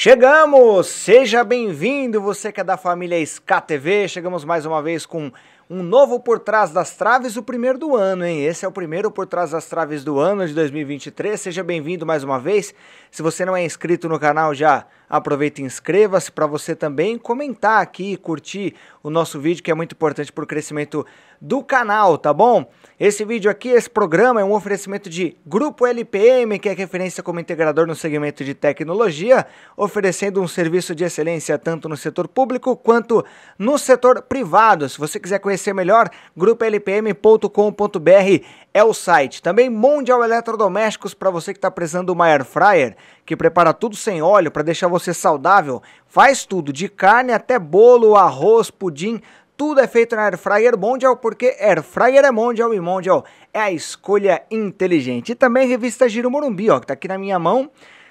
Chegamos! Seja bem-vindo, você que é da família SktV? Chegamos mais uma vez com um novo Por Trás das Traves, o primeiro do ano, hein? Esse é o primeiro Por Trás das Traves do ano de 2023. Seja bem-vindo mais uma vez. Se você não é inscrito no canal, já aproveita e inscreva-se para você também comentar aqui, curtir o nosso vídeo, que é muito importante para o crescimento do canal, tá bom? Esse vídeo aqui, esse programa é um oferecimento de Grupo LPM, que é referência como integrador no segmento de tecnologia, oferecendo um serviço de excelência tanto no setor público quanto no setor privado. Se você quiser conhecer conhecer melhor, grupolpm.com.br é o site. Também mundial Eletrodomésticos para você que está precisando de uma air fryer, que prepara tudo sem óleo para deixar você saudável. Faz tudo, de carne até bolo, arroz, pudim, tudo é feito na Air Fryer mundial porque Air Fryer é mundial e mundial é a escolha inteligente. E também revista Giro Morumbi, ó, que tá aqui na minha mão.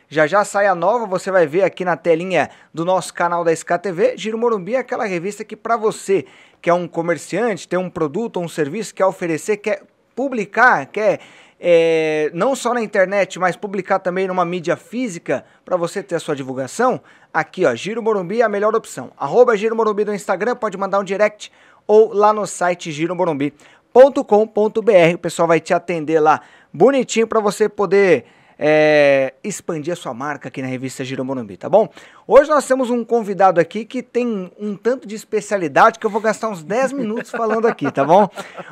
Já já sai a nova, você vai ver aqui na telinha do nosso canal da SKTV. Giro Morumbi é aquela revista que para você que é um comerciante, tem um produto, um serviço, quer oferecer, quer publicar, quer é, não só na internet, mas publicar também numa mídia física para você ter a sua divulgação, aqui ó, Giro Morumbi é a melhor opção. Arroba Giro Morumbi no Instagram, pode mandar um direct ou lá no site giromorumbi.com.br. O pessoal vai te atender lá bonitinho para você poder é, expandir a sua marca aqui na revista Giro Morumbi, tá bom? Hoje nós temos um convidado aqui que tem um tanto de especialidade que eu vou gastar uns 10 minutos falando aqui, tá bom?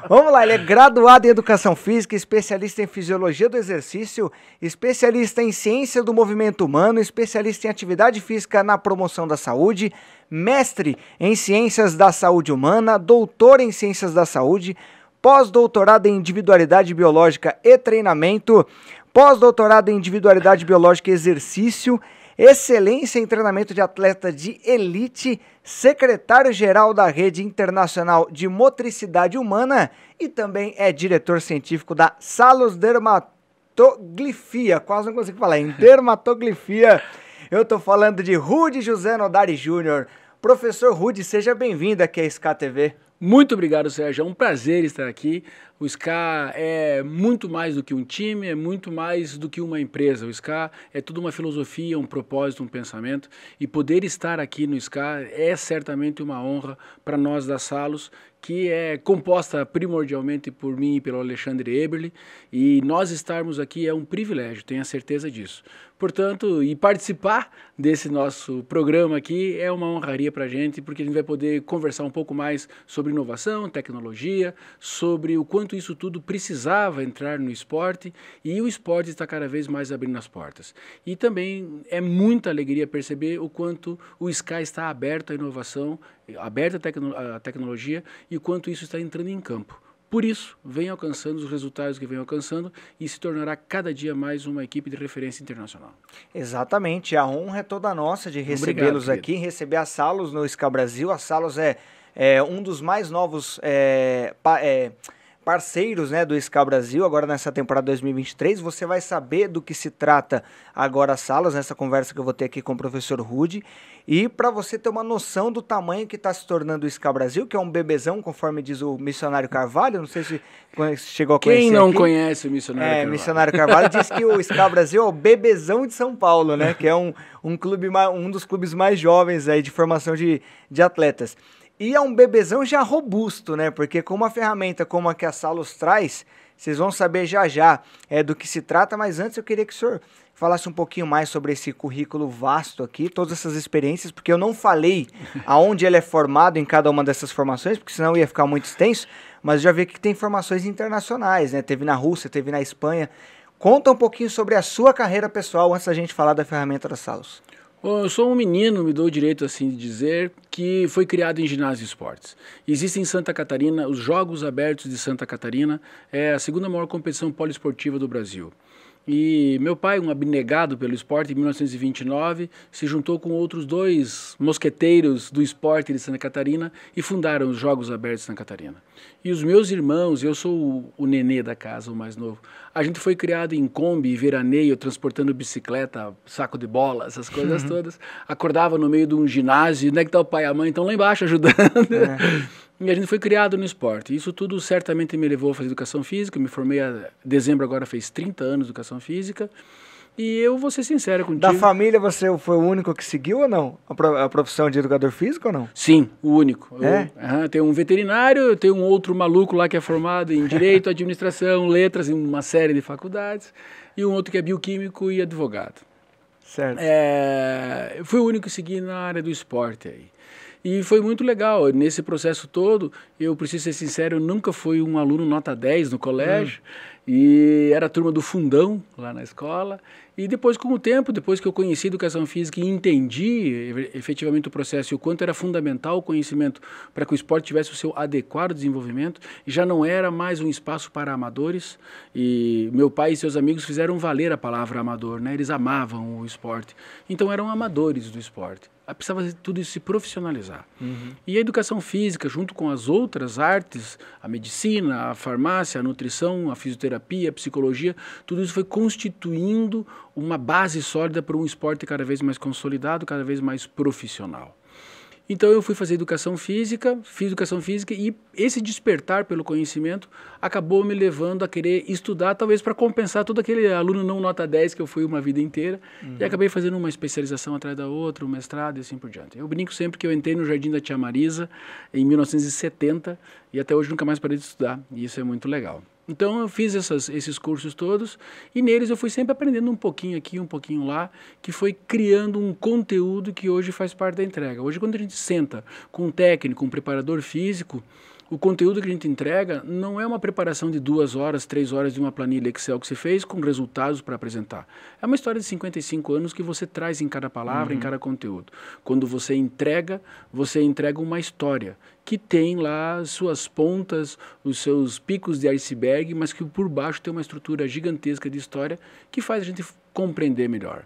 Vamos lá, ele é graduado em Educação Física, especialista em Fisiologia do Exercício, especialista em Ciência do Movimento Humano, especialista em Atividade Física na Promoção da Saúde, mestre em Ciências da Saúde Humana, doutor em Ciências da Saúde, pós-doutorado em Individualidade Biológica e Treinamento, pós-doutorado em individualidade biológica e exercício, excelência em treinamento de atleta de elite, secretário-geral da Rede Internacional de Motricidade Humana e também é diretor científico da Salos Dermatoglifia, quase não consigo falar, em dermatoglifia. Eu estou falando de Rude José Nodari Júnior. Professor Rude, seja bem-vindo aqui à SKTV. Muito obrigado, Sérgio. É um prazer estar aqui o SCA é muito mais do que um time, é muito mais do que uma empresa. O SCA é tudo uma filosofia, um propósito, um pensamento. E poder estar aqui no SCA é certamente uma honra para nós da Salos, que é composta primordialmente por mim e pelo Alexandre Eberle, e nós estarmos aqui é um privilégio, a certeza disso. Portanto, e participar desse nosso programa aqui é uma honraria para a gente, porque a gente vai poder conversar um pouco mais sobre inovação, tecnologia, sobre o quanto quanto isso tudo precisava entrar no esporte e o esporte está cada vez mais abrindo as portas. E também é muita alegria perceber o quanto o SCA está aberto à inovação, aberto à, tecno à tecnologia e o quanto isso está entrando em campo. Por isso, vem alcançando os resultados que vem alcançando e se tornará cada dia mais uma equipe de referência internacional. Exatamente, a honra é toda nossa de recebê-los aqui, receber a Salos no SCA Brasil. A Salos é, é um dos mais novos é, pa, é, parceiros né, do SCA Brasil, agora nessa temporada 2023. Você vai saber do que se trata agora as salas, nessa conversa que eu vou ter aqui com o professor Rude. E para você ter uma noção do tamanho que está se tornando o SCA Brasil, que é um bebezão, conforme diz o missionário Carvalho. Não sei se chegou a conhecer. Quem não aqui. conhece o missionário é, Carvalho? Missionário Carvalho diz que o SCA Brasil é o bebezão de São Paulo, né? Que é um, um, clube, um dos clubes mais jovens aí de formação de, de atletas. E é um bebezão já robusto, né? Porque com uma ferramenta como a que a Salos traz, vocês vão saber já já é, do que se trata, mas antes eu queria que o senhor falasse um pouquinho mais sobre esse currículo vasto aqui, todas essas experiências, porque eu não falei aonde ele é formado em cada uma dessas formações, porque senão ia ficar muito extenso, mas já vi que tem formações internacionais, né? Teve na Rússia, teve na Espanha. Conta um pouquinho sobre a sua carreira pessoal antes da gente falar da ferramenta da Salos. Eu sou um menino, me dou o direito assim de dizer, que foi criado em ginásio e esportes. Existem em Santa Catarina os Jogos Abertos de Santa Catarina, é a segunda maior competição poliesportiva do Brasil. E meu pai, um abnegado pelo esporte, em 1929, se juntou com outros dois mosqueteiros do esporte de Santa Catarina e fundaram os Jogos Abertos de Santa Catarina. E os meus irmãos, eu sou o, o nenê da casa, o mais novo, a gente foi criado em Kombi, veraneio, transportando bicicleta, saco de bola, essas coisas uhum. todas. Acordava no meio de um ginásio, onde é que está o pai e a mãe? Estão lá embaixo ajudando. É. E a gente foi criado no esporte. Isso tudo certamente me levou a fazer educação física. Eu me formei em dezembro, agora fez 30 anos de educação física. E eu vou ser sincero contigo. Da família você foi o único que seguiu ou não? A profissão de educador físico ou não? Sim, o único. É? Eu, uhum, tem um veterinário, tem um outro maluco lá que é formado em Direito, Administração, Letras, em uma série de faculdades. E um outro que é bioquímico e advogado. Certo. É, fui o único que segui na área do esporte aí. E foi muito legal. Nesse processo todo, eu preciso ser sincero, eu nunca fui um aluno nota 10 no colégio. Hum. E era turma do fundão lá na escola. E depois, com o tempo, depois que eu conheci educação física e entendi efetivamente o processo e o quanto era fundamental o conhecimento para que o esporte tivesse o seu adequado desenvolvimento, já não era mais um espaço para amadores. E meu pai e seus amigos fizeram valer a palavra amador, né? Eles amavam o esporte. Então eram amadores do esporte precisava tudo isso se profissionalizar. Uhum. E a educação física, junto com as outras artes, a medicina, a farmácia, a nutrição, a fisioterapia, a psicologia, tudo isso foi constituindo uma base sólida para um esporte cada vez mais consolidado, cada vez mais profissional. Então eu fui fazer educação física, fiz educação física e esse despertar pelo conhecimento acabou me levando a querer estudar, talvez para compensar todo aquele aluno não nota 10 que eu fui uma vida inteira. Uhum. E acabei fazendo uma especialização atrás da outra, um mestrado e assim por diante. Eu brinco sempre que eu entrei no Jardim da Tia Marisa em 1970 e até hoje nunca mais parei de estudar. E isso é muito legal. Então eu fiz essas, esses cursos todos e neles eu fui sempre aprendendo um pouquinho aqui, um pouquinho lá, que foi criando um conteúdo que hoje faz parte da entrega. Hoje quando a gente senta com um técnico, um preparador físico, o conteúdo que a gente entrega não é uma preparação de duas horas, três horas de uma planilha Excel que você fez com resultados para apresentar. É uma história de 55 anos que você traz em cada palavra, uhum. em cada conteúdo. Quando você entrega, você entrega uma história que tem lá suas pontas, os seus picos de iceberg, mas que por baixo tem uma estrutura gigantesca de história que faz a gente compreender melhor.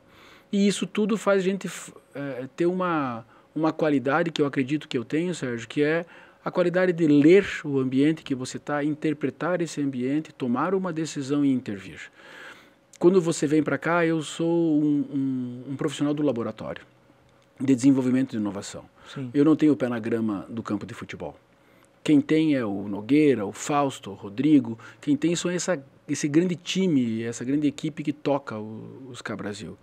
E isso tudo faz a gente é, ter uma, uma qualidade que eu acredito que eu tenho, Sérgio, que é a qualidade de ler o ambiente que você está, interpretar esse ambiente, tomar uma decisão e intervir. Quando você vem para cá, eu sou um, um, um profissional do laboratório de desenvolvimento de inovação. Sim. Eu não tenho o pé na grama do campo de futebol. Quem tem é o Nogueira, o Fausto, o Rodrigo. Quem tem são essa, esse grande time, essa grande equipe que toca o, os K Brasil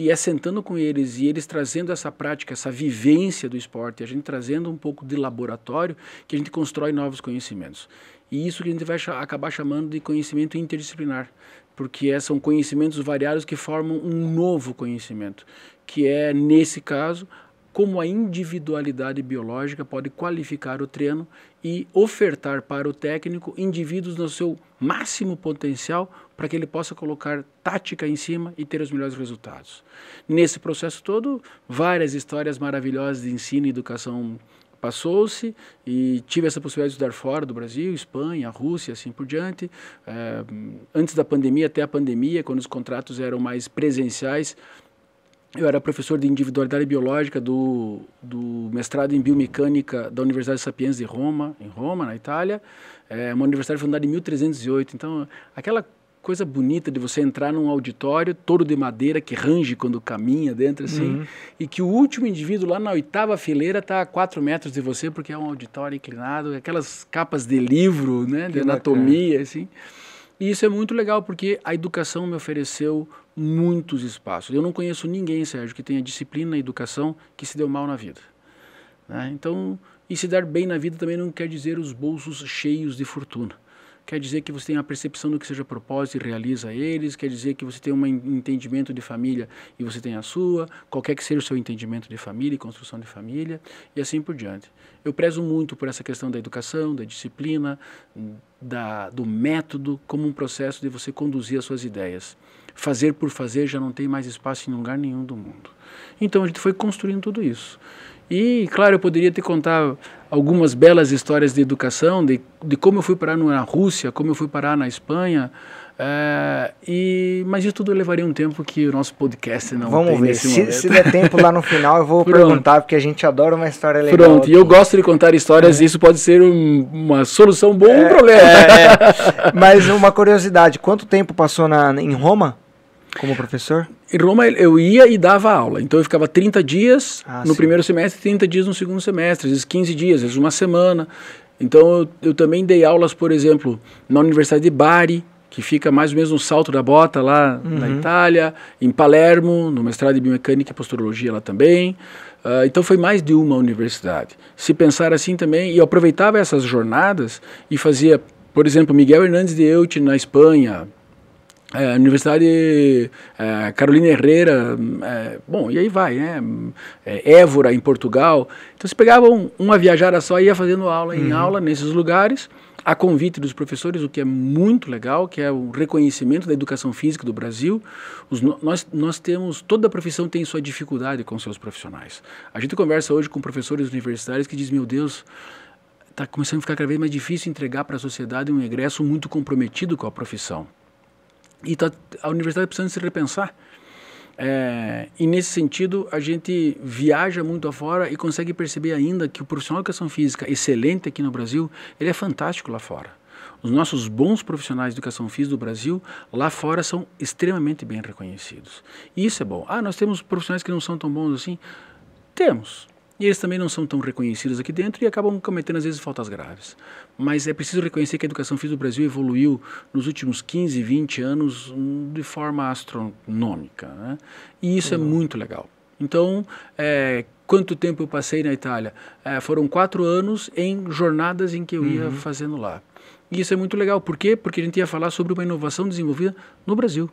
e assentando com eles e eles trazendo essa prática, essa vivência do esporte, a gente trazendo um pouco de laboratório, que a gente constrói novos conhecimentos. E isso que a gente vai acabar chamando de conhecimento interdisciplinar, porque é, são conhecimentos variados que formam um novo conhecimento, que é, nesse caso, como a individualidade biológica pode qualificar o treino e ofertar para o técnico indivíduos no seu máximo potencial para que ele possa colocar tática em cima e ter os melhores resultados. Nesse processo todo, várias histórias maravilhosas de ensino e educação passou-se e tive essa possibilidade de estudar fora do Brasil, Espanha, Rússia, assim por diante. É, antes da pandemia, até a pandemia, quando os contratos eram mais presenciais, eu era professor de individualidade biológica do, do mestrado em biomecânica da Universidade Sapienza de Roma, em Roma, na Itália, é uma universidade fundada em 1308. Então, aquela coisa bonita de você entrar num auditório todo de madeira que range quando caminha dentro assim uhum. e que o último indivíduo lá na oitava fileira está a quatro metros de você porque é um auditório inclinado aquelas capas de livro né que de anatomia assim e isso é muito legal porque a educação me ofereceu muitos espaços. Eu não conheço ninguém, Sérgio, que tenha disciplina educação que se deu mal na vida. Né? Então, e se dar bem na vida também não quer dizer os bolsos cheios de fortuna quer dizer que você tem a percepção do que seja propósito e realiza eles, quer dizer que você tem um entendimento de família e você tem a sua, qualquer que seja o seu entendimento de família e construção de família, e assim por diante. Eu prezo muito por essa questão da educação, da disciplina, da, do método como um processo de você conduzir as suas ideias. Fazer por fazer já não tem mais espaço em lugar nenhum do mundo. Então a gente foi construindo tudo isso. E, claro, eu poderia te contar algumas belas histórias de educação, de, de como eu fui parar na Rússia, como eu fui parar na Espanha, é, e, mas isso tudo levaria um tempo que o nosso podcast não Vamos ver. Se, se, der tempo lá no final, eu vou perguntar, porque a gente adora uma história legal. Pronto, aqui. e eu gosto de contar histórias, é. e isso pode ser um, uma solução boa é, um problema. É, é. mas uma curiosidade: quanto tempo passou na, em Roma como professor? Em Roma eu ia e dava aula. Então eu ficava 30 dias ah, no sim. primeiro semestre, 30 dias no segundo semestre, às vezes 15 dias, às vezes uma semana. Então eu, eu também dei aulas, por exemplo, na Universidade de Bari, que fica mais ou menos no salto da bota lá uhum. na Itália, em Palermo, no mestrado de biomecânica e posturologia lá também. Uh, então foi mais de uma universidade. Se pensar assim também, e eu aproveitava essas jornadas e fazia, por exemplo, Miguel Hernandes de Eute na Espanha, é, Universidade é, Carolina Herrera, é, bom, e aí vai, né? É, Évora, em Portugal. Então, se pegavam uma viajada só e ia fazendo aula em uhum. aula nesses lugares, a convite dos professores, o que é muito legal, que é o reconhecimento da educação física do Brasil. Os, nós, nós temos, toda profissão tem sua dificuldade com seus profissionais. A gente conversa hoje com professores universitários que dizem, meu Deus, está começando a ficar cada vez mais difícil entregar para a sociedade um egresso muito comprometido com a profissão. E tá, a universidade tá precisa se repensar. É, e nesse sentido, a gente viaja muito afora e consegue perceber ainda que o profissional de educação física, excelente aqui no Brasil, ele é fantástico lá fora. Os nossos bons profissionais de educação física do Brasil, lá fora, são extremamente bem reconhecidos. E isso é bom. Ah, nós temos profissionais que não são tão bons assim? Temos. E eles também não são tão reconhecidos aqui dentro e acabam cometendo, às vezes, faltas graves. Mas é preciso reconhecer que a educação física do Brasil evoluiu nos últimos 15, 20 anos hum, de forma astronômica. Né? E isso é uhum. é muito legal. Então, é, quanto tempo eu passei na Itália? É, foram quatro anos em jornadas em que eu ia uhum. fazendo lá. E isso é muito legal. Por quê? Porque a gente ia falar sobre uma inovação desenvolvida no Brasil.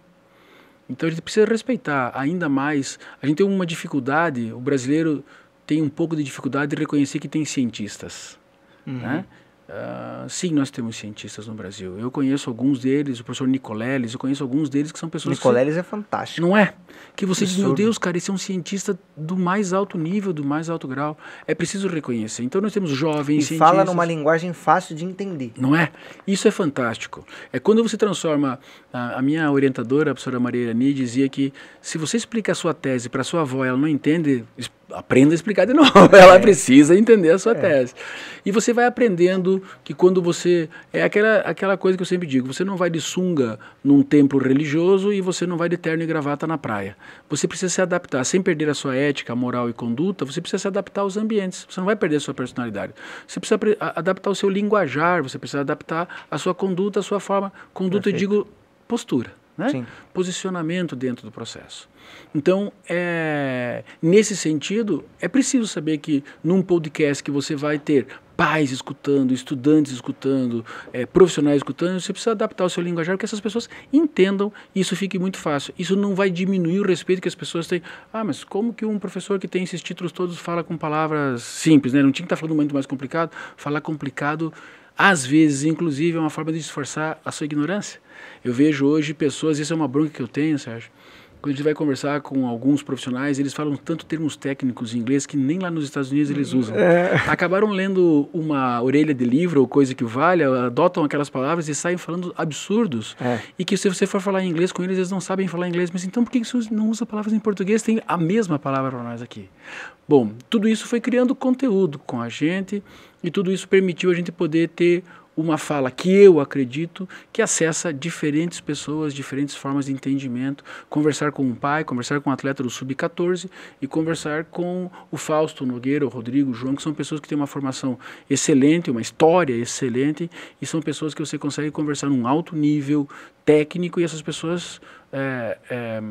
Então a gente precisa respeitar ainda mais. A gente tem uma dificuldade, o brasileiro tem um pouco de dificuldade de reconhecer que tem cientistas, uhum. né? Uh, sim, nós temos cientistas no Brasil. Eu conheço alguns deles, o professor Nicoleles, eu conheço alguns deles que são pessoas. Nicoleles que, é fantástico. Não é? Que você Absurdo. diz, meu Deus, cara, esse é um cientista do mais alto nível, do mais alto grau. É preciso reconhecer. Então nós temos jovens e cientistas. fala numa linguagem fácil de entender. Não é? Isso é fantástico. É quando você transforma. A, a minha orientadora, a professora Maria Irani, dizia que se você explica a sua tese para sua avó ela não entende, aprenda a explicar de novo. É. Ela precisa entender a sua é. tese. E você vai aprendendo que quando você. É aquela, aquela coisa que eu sempre digo: você não vai de sunga num templo religioso e você não vai de terno e gravata na praia. Você precisa se adaptar. Sem perder a sua ética, moral e conduta, você precisa se adaptar aos ambientes. Você não vai perder a sua personalidade. Você precisa adaptar o seu linguajar, você precisa adaptar a sua conduta, a sua forma. Conduta, Perfeito. eu digo postura né? Sim. posicionamento dentro do processo. Então, é, nesse sentido, é preciso saber que num podcast que você vai ter pais escutando, estudantes escutando, é, profissionais escutando, você precisa adaptar o seu linguajar para que essas pessoas entendam e isso fique muito fácil. Isso não vai diminuir o respeito que as pessoas têm. Ah, mas como que um professor que tem esses títulos todos fala com palavras simples, né? Não tinha que estar falando muito mais complicado. Falar complicado, às vezes, inclusive, é uma forma de esforçar a sua ignorância. Eu vejo hoje pessoas, isso é uma bronca que eu tenho, Sérgio. Quando a gente vai conversar com alguns profissionais, eles falam tanto termos técnicos em inglês que nem lá nos Estados Unidos eles usam. É. Acabaram lendo uma orelha de livro ou coisa que valha, adotam aquelas palavras e saem falando absurdos. É. E que se você for falar em inglês com eles, eles não sabem falar inglês. Mas então por que você não usa palavras em português? Tem a mesma palavra para nós aqui. Bom, tudo isso foi criando conteúdo com a gente e tudo isso permitiu a gente poder ter uma fala que eu acredito que acessa diferentes pessoas, diferentes formas de entendimento. Conversar com um pai, conversar com um atleta do sub-14 e conversar com o Fausto Nogueira, o Rodrigo, o João, que são pessoas que têm uma formação excelente, uma história excelente e são pessoas que você consegue conversar num alto nível técnico e essas pessoas. É, é,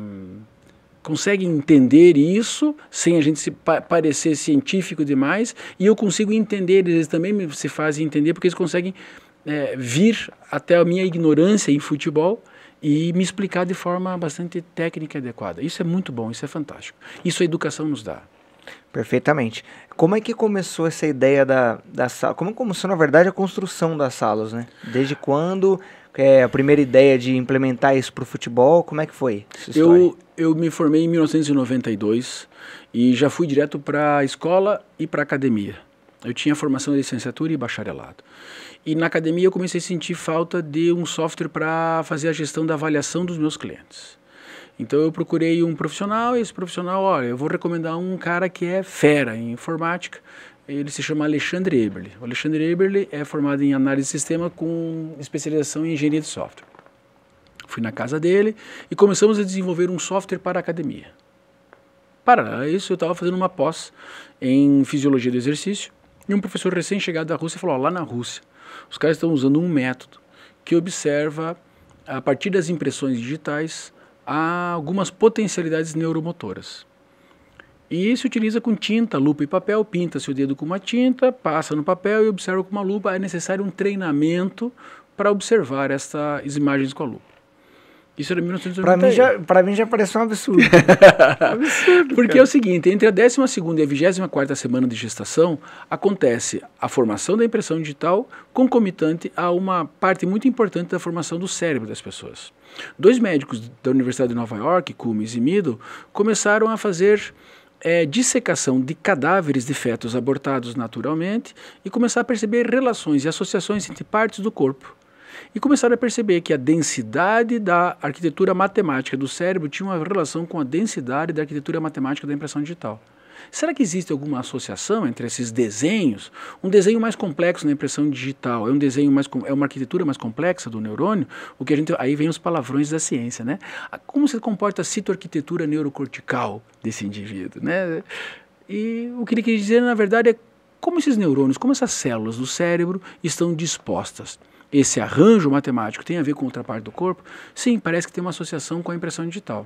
consegue entender isso sem a gente se pa parecer científico demais e eu consigo entender, eles também se fazem entender porque eles conseguem é, vir até a minha ignorância em futebol e me explicar de forma bastante técnica e adequada. Isso é muito bom, isso é fantástico. Isso a educação nos dá. Perfeitamente. Como é que começou essa ideia da, da sala? Como começou, na verdade, a construção das salas, né? Desde quando é, a primeira ideia de implementar isso para o futebol, como é que foi? Eu, eu me formei em 1992 e já fui direto para a escola e para a academia. Eu tinha formação de licenciatura e bacharelado. E na academia eu comecei a sentir falta de um software para fazer a gestão da avaliação dos meus clientes. Então eu procurei um profissional, e esse profissional, olha, eu vou recomendar um cara que é fera em informática, ele se chama Alexandre Eberle. O Alexandre Eberle é formado em análise de sistema com especialização em engenharia de software. Fui na casa dele e começamos a desenvolver um software para a academia. Para isso, eu estava fazendo uma pós em fisiologia do exercício e um professor recém-chegado da Rússia falou: ó, lá na Rússia, os caras estão usando um método que observa, a partir das impressões digitais, algumas potencialidades neuromotoras. E se utiliza com tinta, lupa e papel, pinta-se o dedo com uma tinta, passa no papel e observa com uma lupa. É necessário um treinamento para observar essas imagens com a lupa. Isso era 1991. Para mim, mim, já pareceu um absurdo. absurdo Porque cara. é o seguinte, entre a 12 e a 24 semana de gestação, acontece a formação da impressão digital concomitante a uma parte muito importante da formação do cérebro das pessoas. Dois médicos da Universidade de Nova York, Cummings e Middle, começaram a fazer é, dissecação de cadáveres de fetos abortados naturalmente e começar a perceber relações e associações entre partes do corpo. E começaram a perceber que a densidade da arquitetura matemática do cérebro tinha uma relação com a densidade da arquitetura matemática da impressão digital. Será que existe alguma associação entre esses desenhos? Um desenho mais complexo na impressão digital, é um desenho mais é uma arquitetura mais complexa do neurônio, o que a gente aí vem os palavrões da ciência, né? Ah, como se comporta a citoarquitetura neurocortical desse indivíduo, né? E o que ele quer dizer, na verdade, é como esses neurônios, como essas células do cérebro estão dispostas esse arranjo matemático tem a ver com outra parte do corpo? Sim, parece que tem uma associação com a impressão digital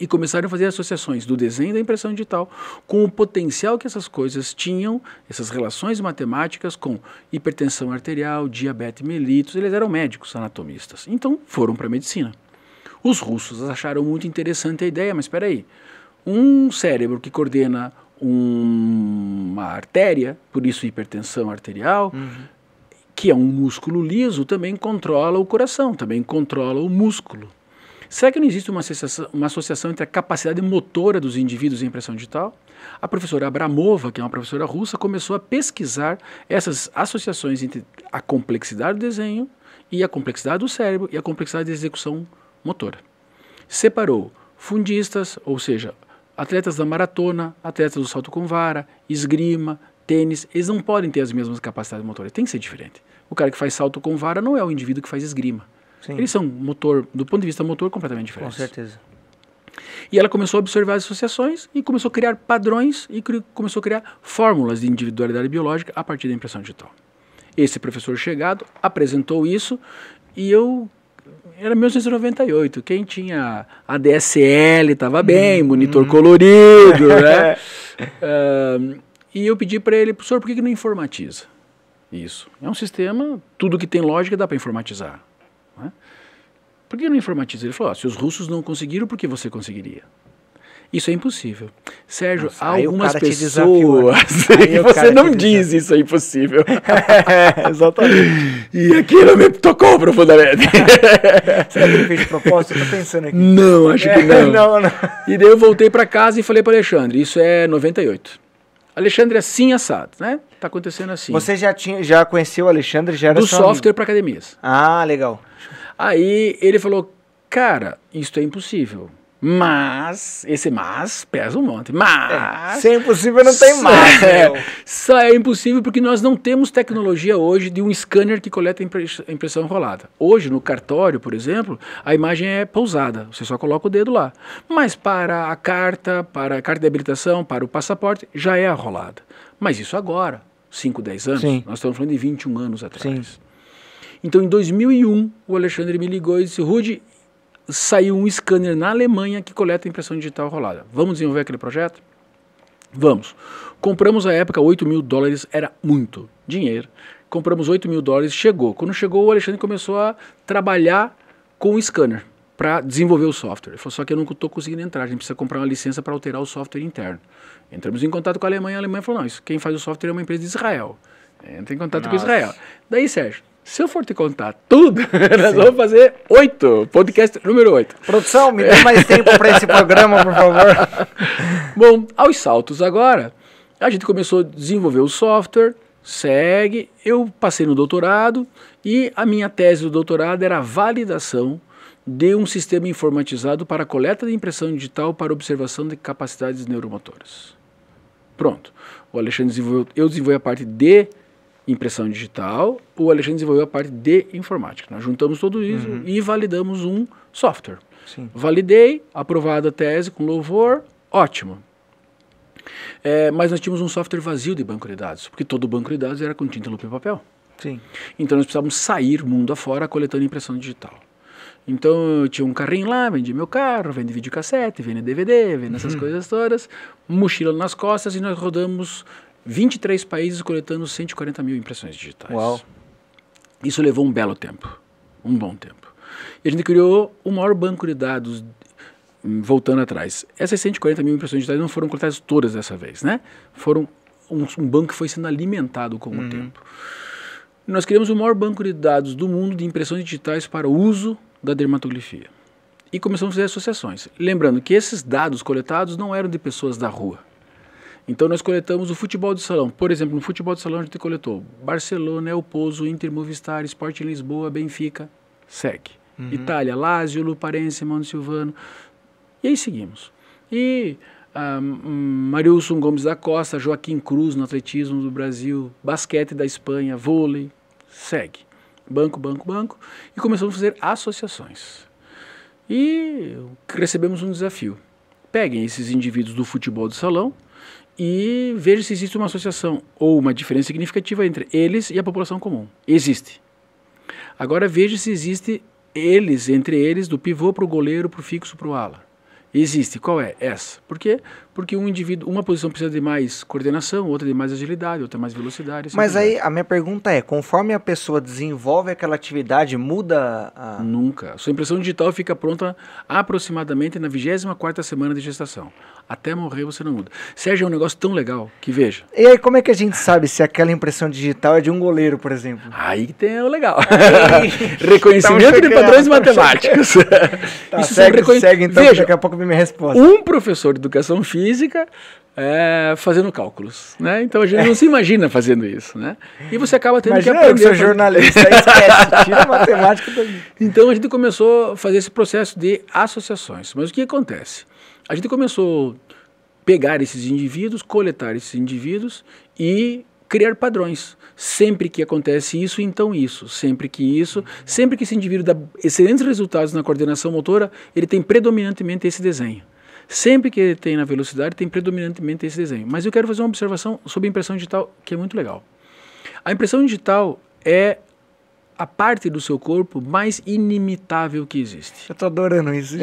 e começaram a fazer associações do desenho da impressão digital com o potencial que essas coisas tinham, essas relações matemáticas com hipertensão arterial, diabetes mellitus, eles eram médicos anatomistas. Então foram para a medicina. Os russos acharam muito interessante a ideia, mas espera aí, um cérebro que coordena um, uma artéria, por isso hipertensão arterial, uhum. que é um músculo liso, também controla o coração, também controla o músculo. Será que não existe uma associação, uma associação entre a capacidade motora dos indivíduos em impressão digital? A professora Abramova, que é uma professora russa, começou a pesquisar essas associações entre a complexidade do desenho e a complexidade do cérebro e a complexidade da execução motora. Separou fundistas, ou seja, atletas da maratona, atletas do salto com vara, esgrima, tênis, eles não podem ter as mesmas capacidades motoras, tem que ser diferente. O cara que faz salto com vara não é o indivíduo que faz esgrima. Sim. Eles são motor, do ponto de vista motor, completamente diferentes. Com certeza. E ela começou a observar as associações e começou a criar padrões e começou a criar fórmulas de individualidade biológica a partir da impressão digital. Esse professor chegado apresentou isso e eu era 1998. Quem tinha ADSL estava bem, uhum. monitor hum. colorido, né? uh, e eu pedi para ele, professor, por que, que não informatiza isso? É um sistema, tudo que tem lógica dá para informatizar. Né? Por que não informatiza? Ele falou: se os russos não conseguiram, por que você conseguiria? Isso é impossível. Sérgio, Nossa, há algumas né? pessoas que você não diz isso é impossível. é, exatamente. E aquilo me tocou profundamente. Será que ele fez de propósito? Eu tô pensando aqui. Não, acho é, que não. não, não. E daí eu voltei para casa e falei para Alexandre, isso é 98. Alexandre assim assado, né? Tá acontecendo assim. Você já tinha já conheceu o Alexandre já era do software para academias. Ah, legal. Aí ele falou, cara, isso é impossível. Mas, esse mas pesa um monte. Mas. É, se é impossível, não tem mais. É, é impossível porque nós não temos tecnologia hoje de um scanner que coleta impressão rolada. Hoje, no cartório, por exemplo, a imagem é pousada. Você só coloca o dedo lá. Mas para a carta, para a carta de habilitação, para o passaporte, já é a rolada. Mas isso agora, 5, 10 anos, Sim. nós estamos falando de 21 anos atrás. Sim. Então, em 2001, o Alexandre me ligou e disse: Rude, saiu um scanner na Alemanha que coleta impressão digital rolada. Vamos desenvolver aquele projeto? Vamos. Compramos à época 8 mil dólares, era muito dinheiro. Compramos 8 mil dólares, chegou. Quando chegou, o Alexandre começou a trabalhar com o scanner para desenvolver o software. Ele falou, só que eu não estou conseguindo entrar, a gente precisa comprar uma licença para alterar o software interno. Entramos em contato com a Alemanha, a Alemanha falou, não, isso, quem faz o software é uma empresa de Israel. Entra em contato Nossa. com Israel. Daí, Sérgio, se eu for te contar tudo, nós vamos fazer oito, podcast número oito. Produção, me dê mais tempo para esse programa, por favor. Bom, aos saltos agora, a gente começou a desenvolver o software, segue, eu passei no doutorado e a minha tese do doutorado era a validação de um sistema informatizado para coleta de impressão digital para observação de capacidades neuromotoras. Pronto. O Alexandre desenvolveu, eu desenvolvi a parte de impressão digital, o Alexandre desenvolveu a parte de informática. Nós juntamos tudo isso uhum. e validamos um software. Sim. Validei, aprovada a tese com louvor, ótimo. É, mas nós tínhamos um software vazio de banco de dados, porque todo banco de dados era com tinta, lupa e papel. Sim. Então nós precisávamos sair mundo afora coletando impressão digital. Então eu tinha um carrinho lá, vendi meu carro, vendi videocassete, vendi DVD, vendi essas uhum. coisas todas, mochila nas costas e nós rodamos 23 países coletando 140 mil impressões digitais. Uau. Isso levou um belo tempo, um bom tempo. E a gente criou o maior banco de dados hum, voltando atrás. Essas 140 mil impressões digitais não foram coletadas todas dessa vez, né? Foram um, um banco que foi sendo alimentado com uhum. o tempo. Nós criamos o maior banco de dados do mundo de impressões digitais para o uso da dermatografia. E começamos a fazer associações. Lembrando que esses dados coletados não eram de pessoas da rua então nós coletamos o futebol de salão. Por exemplo, no futebol de salão a gente coletou Barcelona, El Pozo, Inter, Movistar, Sport Lisboa, Benfica, SEC. Uhum. Itália, Lazio, Luparense, Mano Silvano. E aí seguimos. E um, ah, Marilson Gomes da Costa, Joaquim Cruz no atletismo do Brasil, basquete da Espanha, vôlei, segue. Banco, banco, banco. E começamos a fazer associações. E recebemos um desafio. Peguem esses indivíduos do futebol de salão e veja se existe uma associação ou uma diferença significativa entre eles e a população comum. Existe. Agora veja se existe eles, entre eles, do pivô para o goleiro, para o fixo, para o ala. Existe. Qual é? Essa. Por quê? Porque um indivíduo, uma posição precisa de mais coordenação, outra de mais agilidade, outra mais velocidade. Assim Mas aí a minha pergunta é: conforme a pessoa desenvolve aquela atividade, muda a. Nunca. Sua impressão digital fica pronta aproximadamente na 24 semana de gestação. Até morrer você não muda. Sérgio é um negócio tão legal que veja. E aí, como é que a gente sabe se aquela impressão digital é de um goleiro, por exemplo? Aí que tem o legal. Reconhecimento de tá padrões matemáticos. tá, Isso segue, reconhe... segue então, veja, daqui a pouco vem minha resposta. Um professor de educação física é, fazendo cálculos, né? Então a gente é. não se imagina fazendo isso, né? E você acaba tendo Imagina que aprender. Imagina sou jornalista, esquece, tira a matemática dali. Então a gente começou a fazer esse processo de associações. Mas o que acontece? A gente começou a pegar esses indivíduos, coletar esses indivíduos e criar padrões. Sempre que acontece isso, então isso. Sempre que isso, sempre que esse indivíduo dá excelentes resultados na coordenação motora, ele tem predominantemente esse desenho. Sempre que ele tem na velocidade, tem predominantemente esse desenho. Mas eu quero fazer uma observação sobre impressão digital que é muito legal. A impressão digital é a parte do seu corpo mais inimitável que existe. Eu tô adorando isso.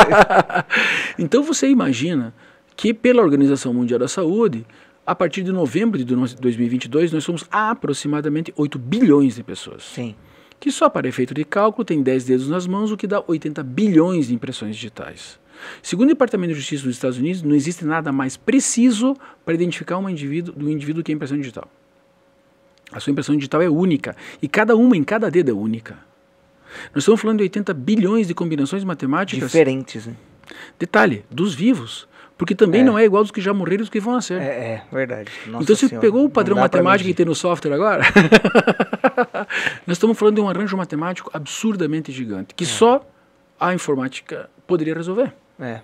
então você imagina que pela Organização Mundial da Saúde, a partir de novembro de 2022, nós somos aproximadamente 8 bilhões de pessoas. Sim. Que só para efeito de cálculo tem 10 dedos nas mãos, o que dá 80 bilhões de impressões digitais. Segundo o Departamento de Justiça dos Estados Unidos, não existe nada mais preciso para identificar um indivíduo, indivíduo que é impressão digital. A sua impressão digital é única e cada uma em cada dedo é única. Nós estamos falando de 80 bilhões de combinações matemáticas diferentes. Né? Detalhe, dos vivos. Porque também é. não é igual dos que já morreram e dos que vão nascer. É, é verdade. Nossa então, você senhora, pegou o padrão matemático que tem no software agora, nós estamos falando de um arranjo matemático absurdamente gigante, que é. só a informática poderia resolver. É.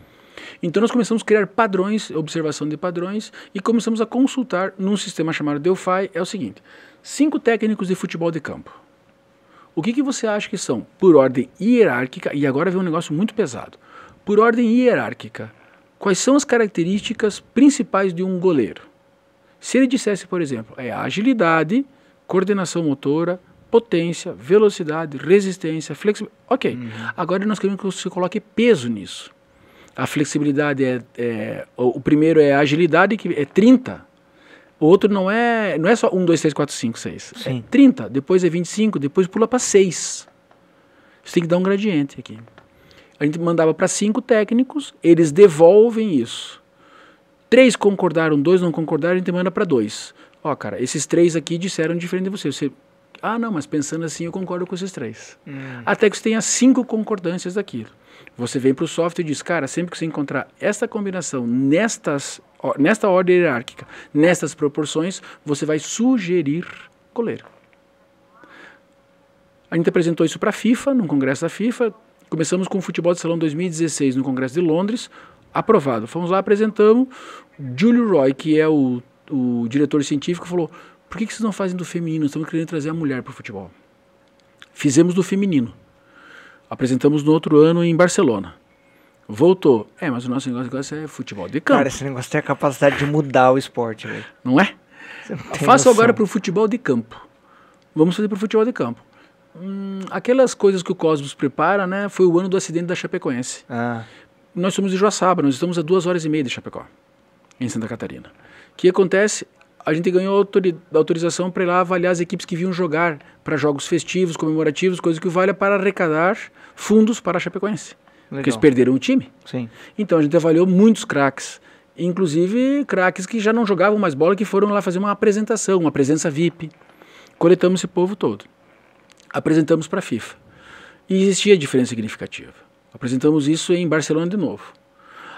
Então, nós começamos a criar padrões, observação de padrões, e começamos a consultar num sistema chamado DeFi. É o seguinte: Cinco técnicos de futebol de campo. O que, que você acha que são? Por ordem hierárquica, e agora vem um negócio muito pesado. Por ordem hierárquica, quais são as características principais de um goleiro? Se ele dissesse, por exemplo, é agilidade, coordenação motora, potência, velocidade, resistência, flexibilidade. Ok. Uhum. Agora nós queremos que você coloque peso nisso. A flexibilidade é, é. O primeiro é agilidade, que é 30. O outro não é, não é só 1, 2, 3, 4, 5, 6. Sim. É 30, depois é 25, depois pula para 6. Você tem que dar um gradiente aqui. A gente mandava para cinco técnicos, eles devolvem isso. Três concordaram, dois não concordaram, a gente manda para dois. Ó, cara, esses três aqui disseram diferente de você. Você ah, não, mas pensando assim, eu concordo com esses três. Hum. Até que você tenha cinco concordâncias daquilo. Você vem para o software e diz, cara, sempre que você encontrar esta combinação nestas nesta ordem hierárquica, nestas proporções, você vai sugerir Coleiro. A gente apresentou isso para a FIFA, num congresso da FIFA. Começamos com o futebol de salão 2016 no congresso de Londres, aprovado. Fomos lá, apresentamos. Julio Roy, que é o, o diretor científico, falou: por que, que vocês não fazem do feminino? Estamos querendo trazer a mulher para o futebol. Fizemos do feminino. Apresentamos no outro ano em Barcelona. Voltou. É, mas o nosso negócio é futebol de campo. Cara, esse negócio tem a capacidade de mudar o esporte, velho. Não é? Não Faça noção. agora para o futebol de campo. Vamos fazer para o futebol de campo. Hum, aquelas coisas que o Cosmos prepara, né? Foi o ano do acidente da Chapecoense. Ah. Nós somos de Joaçaba, nós estamos a duas horas e meia de Chapecó, em Santa Catarina. O que acontece? A gente ganhou autorização para ir lá avaliar as equipes que vinham jogar para jogos festivos, comemorativos, coisa que o para arrecadar fundos para a Chapecoense. Porque eles perderam o time. Sim. Então a gente avaliou muitos craques. Inclusive craques que já não jogavam mais bola, que foram lá fazer uma apresentação, uma presença VIP. Coletamos esse povo todo. Apresentamos para a FIFA. E existia diferença significativa. Apresentamos isso em Barcelona de novo.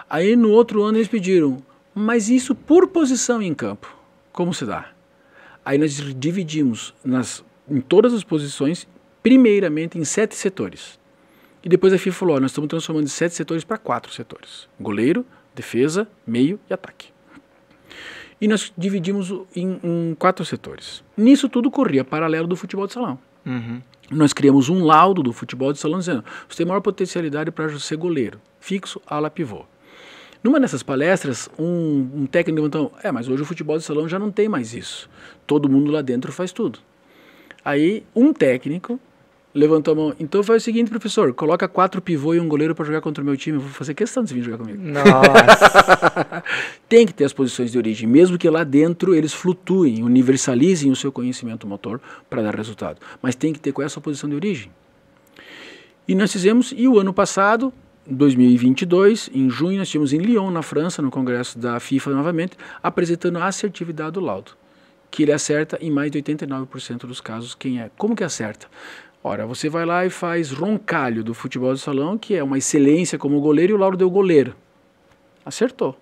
Aí no outro ano eles pediram, mas isso por posição em campo, como se dá? Aí nós dividimos nas, em todas as posições, primeiramente em sete setores. E depois a FIFA falou: nós estamos transformando de sete setores para quatro setores: goleiro, defesa, meio e ataque. E nós dividimos em, em quatro setores. Nisso tudo corria paralelo do futebol de salão. Uhum. Nós criamos um laudo do futebol de salão dizendo: você tem maior potencialidade para ser goleiro, fixo, ala, pivô. Numa dessas palestras, um, um técnico levantou: é, mas hoje o futebol de salão já não tem mais isso. Todo mundo lá dentro faz tudo. Aí um técnico levantou a mão. Então faz o seguinte, professor, coloca quatro pivô e um goleiro para jogar contra o meu time. Eu vou fazer questão de vir jogar comigo. Nossa. Tem que ter as posições de origem, mesmo que lá dentro eles flutuem, universalizem o seu conhecimento motor para dar resultado. Mas tem que ter qual é a sua posição de origem. E nós fizemos, e o ano passado, 2022, em junho, nós estivemos em Lyon, na França, no congresso da FIFA novamente, apresentando a assertividade do laudo, que ele acerta em mais de 89% dos casos quem é. Como que acerta? Ora, você vai lá e faz Roncalho do futebol de salão, que é uma excelência como goleiro, e o Lauro deu goleiro. Acertou.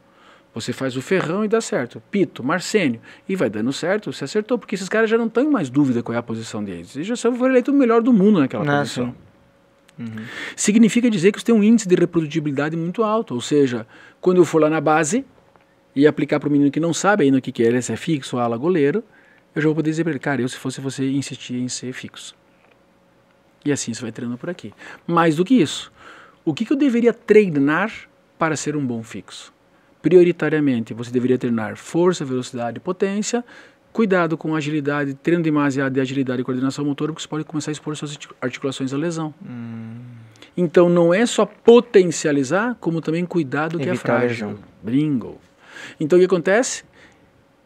Você faz o Ferrão e dá certo. Pito, Marcênio. E vai dando certo, você acertou, porque esses caras já não têm mais dúvida qual é a posição deles. Eles já foram eleitos o melhor do mundo naquela ah, posição. Uhum. Significa dizer que você tem um índice de reprodutibilidade muito alto. Ou seja, quando eu for lá na base e aplicar para o menino que não sabe ainda o que, é, se é fixo, ala, goleiro, eu já vou poder dizer para ele, cara, eu se fosse você insistir em ser fixo. E assim você vai treinando por aqui. Mais do que isso, o que, que eu deveria treinar para ser um bom fixo? Prioritariamente, você deveria treinar força, velocidade e potência, cuidado com agilidade, treino demasiado de agilidade e coordenação motora, porque você pode começar a expor suas articulações à lesão. Hum. Então não é só potencializar, como também cuidado que é Evitar é frágil. Bingo. Então o que acontece?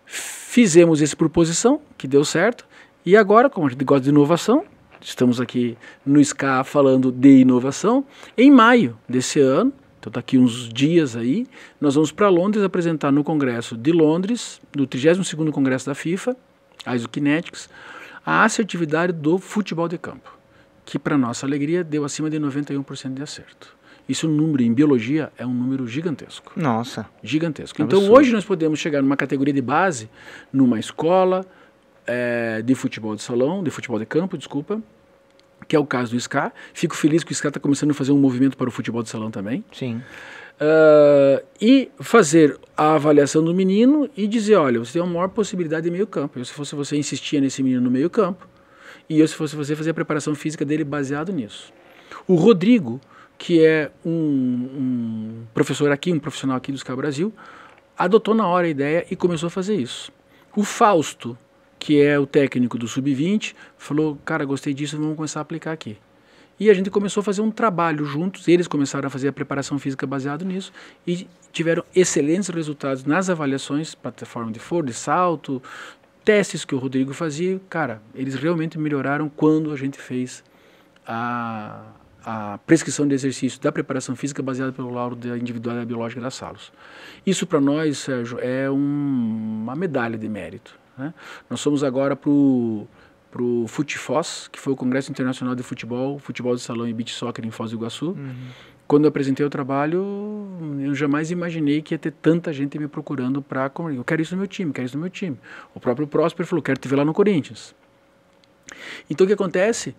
Fizemos isso por posição, que deu certo, e agora, como a gente gosta de inovação, Estamos aqui no SCA falando de inovação. Em maio desse ano, então daqui tá uns dias aí, nós vamos para Londres apresentar no Congresso de Londres, no 32º Congresso da FIFA, a Isokinetics, a assertividade do futebol de campo, que para nossa alegria deu acima de 91% de acerto. Isso é um número em biologia é um número gigantesco. Nossa. Gigantesco. Então absurdo. hoje nós podemos chegar numa categoria de base, numa escola, é, de futebol de salão, de futebol de campo, desculpa, que é o caso do SCA. Fico feliz que o SCA está começando a fazer um movimento para o futebol de salão também. Sim. Uh, e fazer a avaliação do menino e dizer, olha, você tem a maior possibilidade de meio campo. Eu, se fosse você, insistia nesse menino no meio campo. E eu, se fosse você, fazia a preparação física dele baseado nisso. O Rodrigo, que é um, um professor aqui, um profissional aqui do SCA Brasil, adotou na hora a ideia e começou a fazer isso. O Fausto, que é o técnico do sub-20, falou: "Cara, gostei disso, vamos começar a aplicar aqui". E a gente começou a fazer um trabalho juntos, eles começaram a fazer a preparação física baseado nisso e tiveram excelentes resultados nas avaliações, plataforma de força, de salto, testes que o Rodrigo fazia. Cara, eles realmente melhoraram quando a gente fez a, a prescrição de exercício da preparação física baseada pelo laudo da individualidade biológica da Salos. Isso para nós, Sérgio, é um, uma medalha de mérito. Né? Nós fomos agora para o Futifós, que foi o Congresso Internacional de Futebol, Futebol de Salão e Beach Soccer em Foz do Iguaçu. Uhum. Quando eu apresentei o trabalho, eu jamais imaginei que ia ter tanta gente me procurando para... Eu quero isso no meu time, quero isso no meu time. O próprio Próspero falou, quero te ver lá no Corinthians. Então o que acontece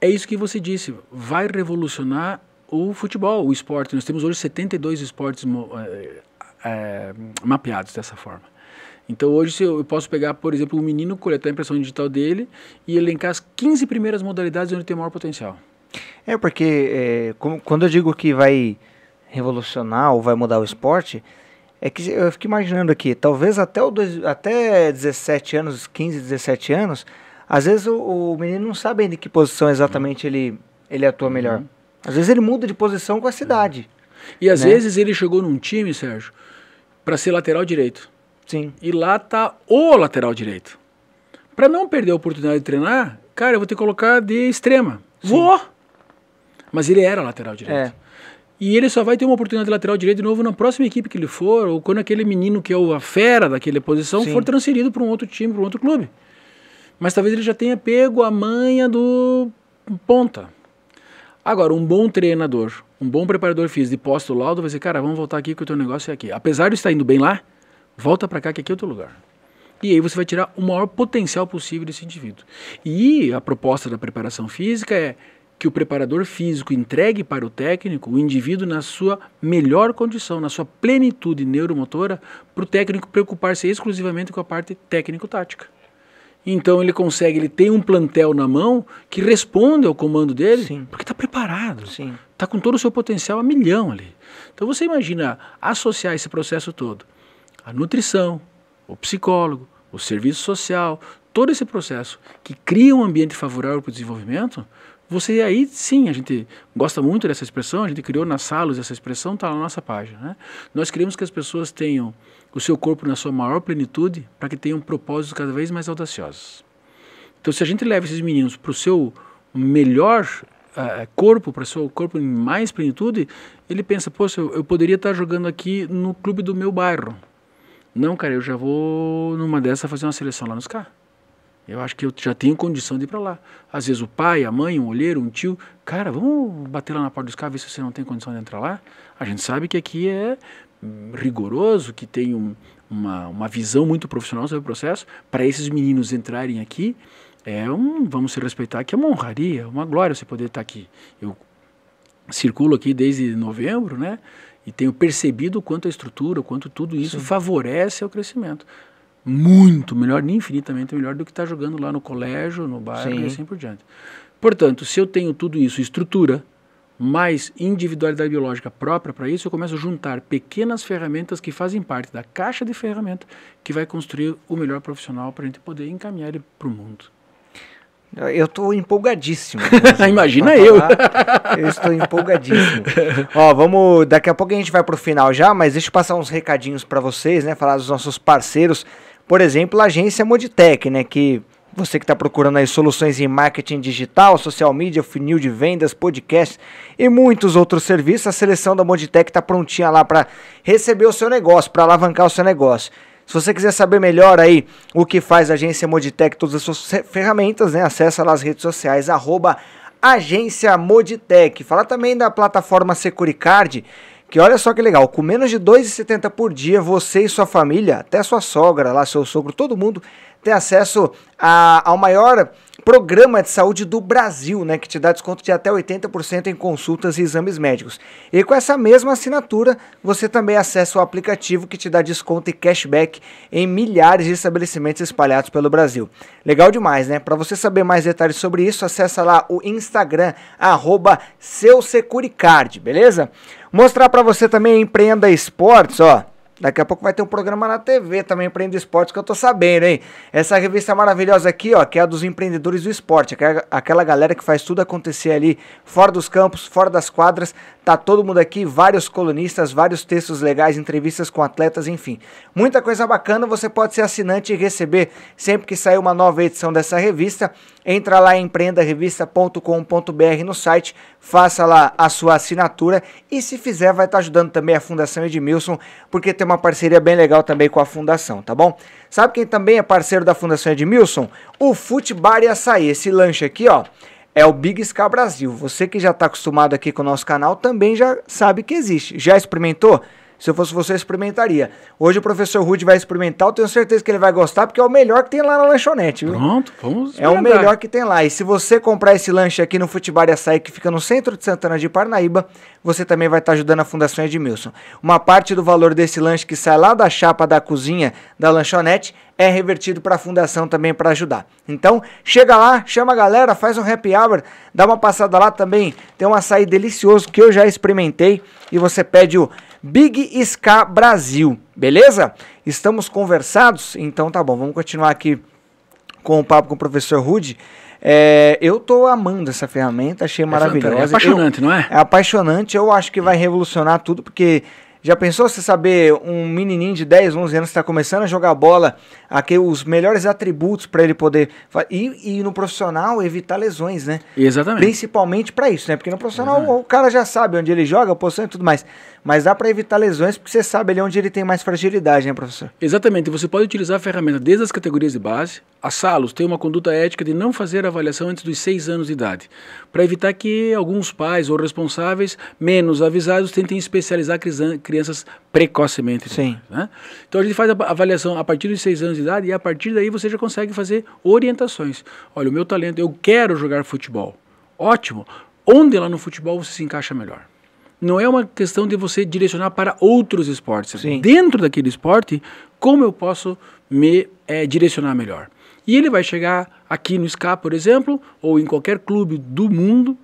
é isso que você disse, vai revolucionar o futebol, o esporte. Nós temos hoje 72 esportes é, mapeados dessa forma. Então hoje eu posso pegar, por exemplo, um menino, coletar a impressão digital dele e elencar as 15 primeiras modalidades onde tem maior potencial. É, porque é, como, quando eu digo que vai revolucionar ou vai mudar o esporte, é que eu fico imaginando aqui, talvez até, o dois, até 17 anos, 15, 17 anos, às vezes o, o menino não sabe em que posição exatamente uhum. ele, ele atua melhor. Uhum. Às vezes ele muda de posição com a cidade. E às né? vezes ele chegou num time, Sérgio, para ser lateral direito. Sim. E lá tá o lateral direito. Para não perder a oportunidade de treinar, cara, eu vou ter que colocar de extrema. Sim. Vou! Mas ele era lateral direito. É. E ele só vai ter uma oportunidade de lateral direito de novo na próxima equipe que ele for, ou quando aquele menino que é o, a fera daquela posição Sim. for transferido para um outro time, para um outro clube. Mas talvez ele já tenha pego a manha do ponta. Agora, um bom treinador, um bom preparador físico de posto laudo vai dizer, cara, vamos voltar aqui que o teu negócio é aqui. Apesar de estar indo bem lá, Volta para cá que aqui é outro lugar. E aí você vai tirar o maior potencial possível desse indivíduo. E a proposta da preparação física é que o preparador físico entregue para o técnico o indivíduo na sua melhor condição, na sua plenitude neuromotora, para o técnico preocupar-se exclusivamente com a parte técnico-tática. Então ele consegue, ele tem um plantel na mão que responde ao comando dele, Sim. porque está preparado, está com todo o seu potencial a milhão ali. Então você imagina associar esse processo todo a nutrição, o psicólogo, o serviço social, todo esse processo que cria um ambiente favorável para o desenvolvimento, você aí sim, a gente gosta muito dessa expressão, a gente criou nas salas essa expressão, está na nossa página. Né? Nós queremos que as pessoas tenham o seu corpo na sua maior plenitude para que tenham propósitos cada vez mais audaciosos. Então, se a gente leva esses meninos para o seu melhor uh, corpo, para o seu corpo em mais plenitude, ele pensa: poxa, eu, eu poderia estar tá jogando aqui no clube do meu bairro não, cara, eu já vou numa dessas fazer uma seleção lá nos caras. Eu acho que eu já tenho condição de ir para lá. Às vezes o pai, a mãe, um olheiro, um tio, cara, vamos bater lá na porta dos carros, ver se você não tem condição de entrar lá. A gente sabe que aqui é hum, rigoroso, que tem um, uma, uma visão muito profissional sobre o processo. Para esses meninos entrarem aqui, é um, vamos se respeitar, que é uma honraria, uma glória você poder estar tá aqui. Eu circulo aqui desde novembro, né? E tenho percebido o quanto a estrutura, o quanto tudo isso Sim. favorece ao crescimento. Muito melhor, infinitamente melhor do que estar tá jogando lá no colégio, no bairro Sim. e assim por diante. Portanto, se eu tenho tudo isso, estrutura, mais individualidade biológica própria para isso, eu começo a juntar pequenas ferramentas que fazem parte da caixa de ferramenta que vai construir o melhor profissional para a gente poder encaminhar ele para o mundo. Eu estou empolgadíssimo. Imagina eu. eu estou empolgadíssimo. Ó, vamos. Daqui a pouco a gente vai para o final já, mas deixa eu passar uns recadinhos para vocês, né? Falar dos nossos parceiros. Por exemplo, a agência Moditec, né? Que você que está procurando aí soluções em marketing digital, social media, funil de vendas, podcast e muitos outros serviços, a seleção da Moditec está prontinha lá para receber o seu negócio, para alavancar o seu negócio. Se você quiser saber melhor aí o que faz a agência Moditech, todas as suas ferramentas, né? Acessa lá as redes sociais, arroba agência Falar também da plataforma Securicard, que olha só que legal, com menos de R$ 2,70 por dia, você e sua família, até sua sogra lá, seu sogro, todo mundo, tem acesso a, ao maior Programa de Saúde do Brasil, né, que te dá desconto de até 80% em consultas e exames médicos. E com essa mesma assinatura, você também acessa o aplicativo que te dá desconto e cashback em milhares de estabelecimentos espalhados pelo Brasil. Legal demais, né? Para você saber mais detalhes sobre isso, acessa lá o Instagram arroba beleza? Mostrar para você também Empreenda Esportes, ó. Daqui a pouco vai ter um programa na TV também, Empreendo Esportes, que eu tô sabendo, hein? Essa revista maravilhosa aqui, ó, que é a dos empreendedores do esporte, é aquela galera que faz tudo acontecer ali, fora dos campos, fora das quadras, Tá todo mundo aqui, vários colunistas, vários textos legais, entrevistas com atletas, enfim. Muita coisa bacana, você pode ser assinante e receber sempre que sair uma nova edição dessa revista. Entra lá em empreendarevista.com.br no site, faça lá a sua assinatura e se fizer vai estar ajudando também a Fundação Edmilson, porque tem uma parceria bem legal também com a Fundação, tá bom? Sabe quem também é parceiro da Fundação Edmilson? O Fute e Açaí, esse lanche aqui, ó é o Big Sky Brasil. Você que já está acostumado aqui com o nosso canal também já sabe que existe. Já experimentou? Se eu fosse você, eu experimentaria. Hoje o professor Rude vai experimentar, eu tenho certeza que ele vai gostar, porque é o melhor que tem lá na lanchonete. Viu? Pronto, vamos É o melhor que tem lá. E se você comprar esse lanche aqui no Futebol e Açaí, que fica no centro de Santana de Parnaíba, você também vai estar ajudando a Fundação Edmilson. Uma parte do valor desse lanche que sai lá da chapa da cozinha da lanchonete é revertido para a fundação também para ajudar. Então, chega lá, chama a galera, faz um happy hour, dá uma passada lá também. Tem um açaí delicioso que eu já experimentei e você pede o Big Ska Brasil, beleza? Estamos conversados? Então tá bom, vamos continuar aqui com o papo com o professor Rude. É, eu tô amando essa ferramenta, achei é maravilhosa. É apaixonante, eu, não é? É apaixonante, eu acho que vai revolucionar tudo, porque já pensou você saber um menininho de 10, 11 anos está começando a jogar bola, aqui os melhores atributos para ele poder e, e no profissional evitar lesões, né? Exatamente. Principalmente para isso, né? Porque no profissional o cara já sabe onde ele joga, a posição e tudo mais, mas dá para evitar lesões porque você sabe ali onde ele tem mais fragilidade, né, professor? Exatamente. Você pode utilizar a ferramenta desde as categorias de base Assalos tem uma conduta ética de não fazer avaliação antes dos seis anos de idade, para evitar que alguns pais ou responsáveis menos avisados tentem especializar crianças precocemente. Sim. Né? Então a gente faz a avaliação a partir dos seis anos de idade e a partir daí você já consegue fazer orientações. Olha, o meu talento, eu quero jogar futebol. Ótimo. Onde lá no futebol você se encaixa melhor? não é uma questão de você direcionar para outros esportes. Sim. Dentro daquele esporte, como eu posso me é, direcionar melhor? E ele vai chegar aqui no SCA, por exemplo, ou em qualquer clube do mundo,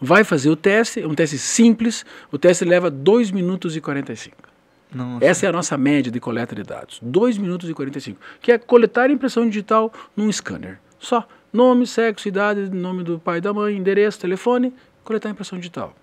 vai fazer o teste, é um teste simples, o teste leva 2 minutos e 45. Nossa. Essa é a nossa média de coleta de dados, 2 minutos e 45, que é coletar impressão digital num scanner. Só nome, sexo, idade, nome do pai e da mãe, endereço, telefone, coletar impressão digital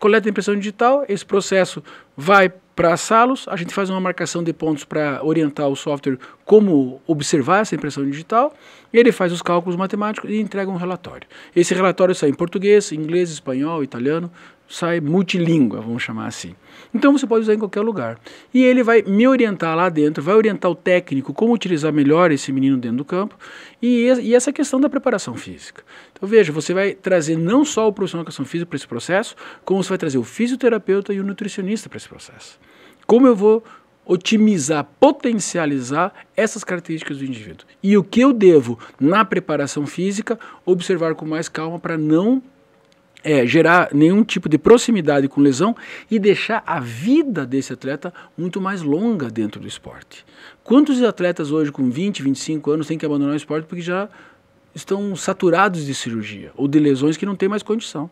coleta a impressão digital, esse processo vai para salos, a gente faz uma marcação de pontos para orientar o software como observar essa impressão digital, ele faz os cálculos matemáticos e entrega um relatório. Esse relatório sai em português, inglês, espanhol, italiano, sai multilíngua, vamos chamar assim. Então você pode usar em qualquer lugar. E ele vai me orientar lá dentro, vai orientar o técnico como utilizar melhor esse menino dentro do campo e, e essa questão da preparação física. Então veja, você vai trazer não só o profissional de educação física para esse processo, como você vai trazer o fisioterapeuta e o nutricionista para esse processo. Como eu vou otimizar, potencializar essas características do indivíduo. E o que eu devo, na preparação física, observar com mais calma para não é, gerar nenhum tipo de proximidade com lesão e deixar a vida desse atleta muito mais longa dentro do esporte. Quantos atletas hoje com 20, 25 anos têm que abandonar o esporte porque já estão saturados de cirurgia ou de lesões que não têm mais condição?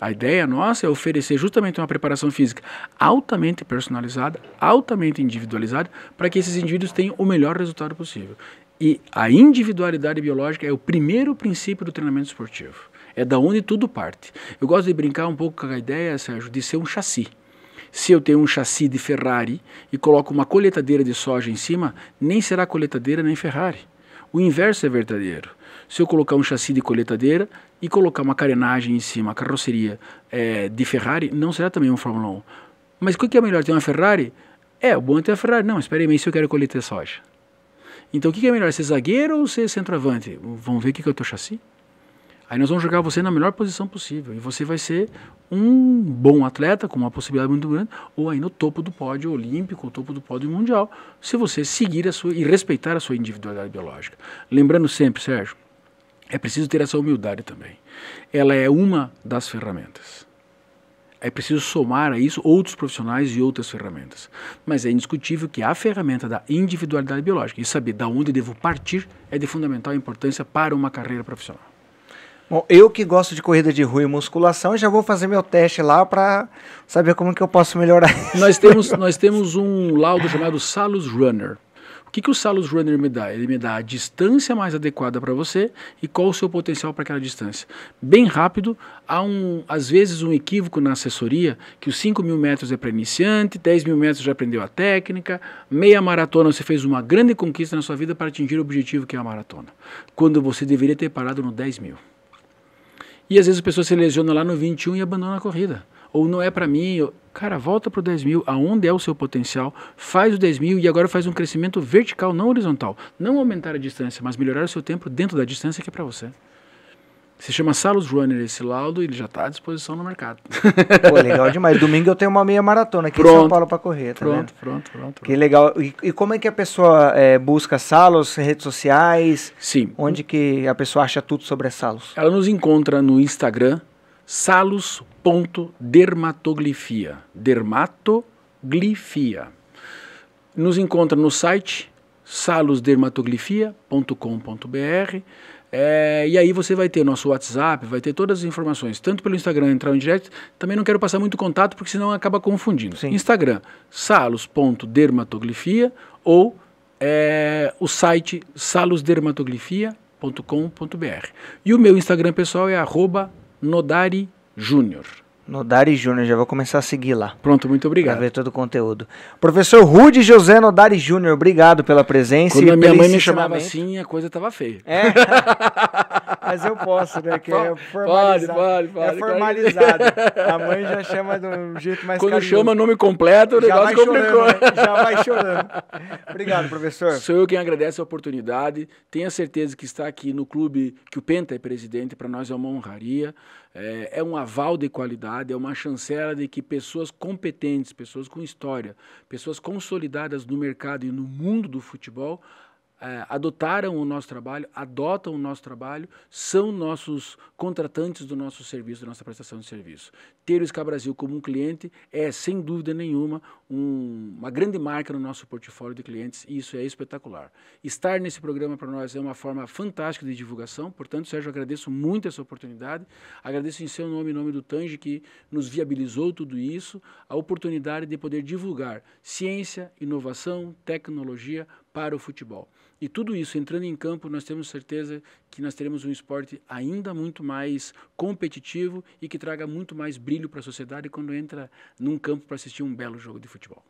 A ideia nossa é oferecer justamente uma preparação física altamente personalizada, altamente individualizada, para que esses indivíduos tenham o melhor resultado possível. E a individualidade biológica é o primeiro princípio do treinamento esportivo. É da onde tudo parte. Eu gosto de brincar um pouco com a ideia, Sérgio, de ser um chassi. Se eu tenho um chassi de Ferrari e coloco uma coletadeira de soja em cima, nem será coletadeira nem Ferrari. O inverso é verdadeiro. Se eu colocar um chassi de coletadeira e colocar uma carenagem em cima, a carroceria é, de Ferrari, não será também um Fórmula 1. Mas o que é melhor, ter uma Ferrari? É, o bom é ter a Ferrari. Não, espere aí, se eu quero coletar soja. Então o que é melhor, ser zagueiro ou ser centroavante? Vamos ver o que é o teu chassi? Aí nós vamos jogar você na melhor posição possível. E você vai ser um bom atleta, com uma possibilidade muito grande, ou aí no topo do pódio olímpico, topo do pódio mundial, se você seguir a sua e respeitar a sua individualidade biológica. Lembrando sempre, Sérgio, é preciso ter essa humildade também. Ela é uma das ferramentas. É preciso somar a isso outros profissionais e outras ferramentas. Mas é indiscutível que a ferramenta da individualidade biológica e saber de onde devo partir é de fundamental importância para uma carreira profissional. Bom, eu que gosto de corrida de rua e musculação, já vou fazer meu teste lá para saber como que eu posso melhorar. Nós temos, nós temos um laudo chamado Salus Runner. O que, que o Salus Runner me dá? Ele me dá a distância mais adequada para você e qual o seu potencial para aquela distância. Bem rápido, há um, às vezes um equívoco na assessoria que os 5 mil metros é para iniciante, 10 mil metros já aprendeu a técnica, meia maratona você fez uma grande conquista na sua vida para atingir o objetivo que é a maratona, quando você deveria ter parado no 10 mil. E às vezes a pessoa se lesiona lá no 21 e abandona a corrida. Ou não é para mim. Eu... Cara, volta para o 10 mil, aonde é o seu potencial, faz o 10 mil e agora faz um crescimento vertical, não horizontal. Não aumentar a distância, mas melhorar o seu tempo dentro da distância que é para você. Se chama Salus Runner esse laudo ele já está à disposição no mercado. Pô, legal demais. Domingo eu tenho uma meia maratona aqui pronto, em São Paulo para correr. Tá pronto, pronto, pronto, pronto, Que legal. E, e como é que a pessoa é, busca Salus, redes sociais? Sim. Onde que a pessoa acha tudo sobre a Salus? Ela nos encontra no Instagram, salus.dermatoglifia. Dermatoglifia. Nos encontra no site salusdermatoglifia.com.br é, e aí você vai ter nosso WhatsApp, vai ter todas as informações, tanto pelo Instagram entrar em direto. Também não quero passar muito contato, porque senão acaba confundindo. Sim. Instagram, salos.dermatoglifia ou é, o site salosdermatoglifia.com.br. E o meu Instagram pessoal é arroba nodarijúnior no Dari Júnior, já vou começar a seguir lá. Pronto, muito obrigado. Para ver todo o conteúdo. Professor Rude José Nodari Júnior, obrigado pela presença. Quando a minha mãe me chamava assim, a coisa estava feia. É. Mas eu posso, né? Que é formalizado. Pode, pode, pode. É formalizado. A mãe já chama de um jeito mais Quando chama nome completo, o já negócio complicou. Chorando, né? já vai chorando. Obrigado, professor. Sou eu quem agradece a oportunidade. Tenha certeza que está aqui no clube, que o Penta é presidente, para nós é uma honraria é, é um aval de qualidade, é uma chancela de que pessoas competentes, pessoas com história, pessoas consolidadas no mercado e no mundo do futebol é, adotaram o nosso trabalho, adotam o nosso trabalho, são nossos contratantes do nosso serviço, da nossa prestação de serviço. Ter o SCA Brasil como um cliente é, sem dúvida nenhuma, um, uma grande marca no nosso portfólio de clientes e isso é espetacular. Estar nesse programa para nós é uma forma fantástica de divulgação, portanto, Sérgio, agradeço muito essa oportunidade, agradeço em seu nome, em nome do Tange, que nos viabilizou tudo isso, a oportunidade de poder divulgar ciência, inovação, tecnologia para o futebol. E tudo isso entrando em campo, nós temos certeza que nós teremos um esporte ainda muito mais competitivo e que traga muito mais brilho para a sociedade quando entra num campo para assistir um belo jogo de futebol.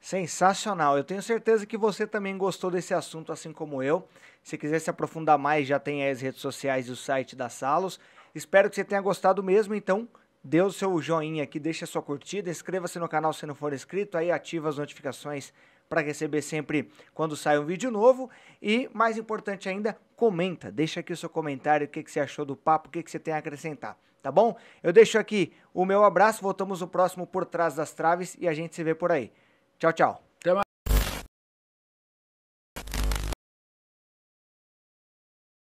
Sensacional. Eu tenho certeza que você também gostou desse assunto, assim como eu. Se quiser se aprofundar mais, já tem as redes sociais e o site da Salos. Espero que você tenha gostado mesmo, então dê o seu joinha aqui, deixa a sua curtida, inscreva-se no canal se não for inscrito, aí ativa as notificações para receber sempre quando sai um vídeo novo. E, mais importante ainda, comenta, deixa aqui o seu comentário, o que, que você achou do papo, o que, que você tem a acrescentar, tá bom? Eu deixo aqui o meu abraço, voltamos no próximo Por Trás das Traves e a gente se vê por aí. Tchau, tchau!